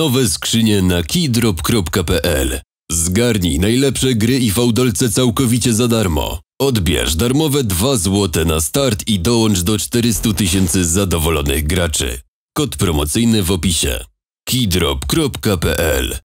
nowe skrzynie na keydrop.pl. Zgarnij najlepsze gry i fałdolce całkowicie za darmo. Odbierz darmowe 2 zł na start i dołącz do 400 tysięcy zadowolonych graczy. Kod promocyjny w opisie. keydrop.pl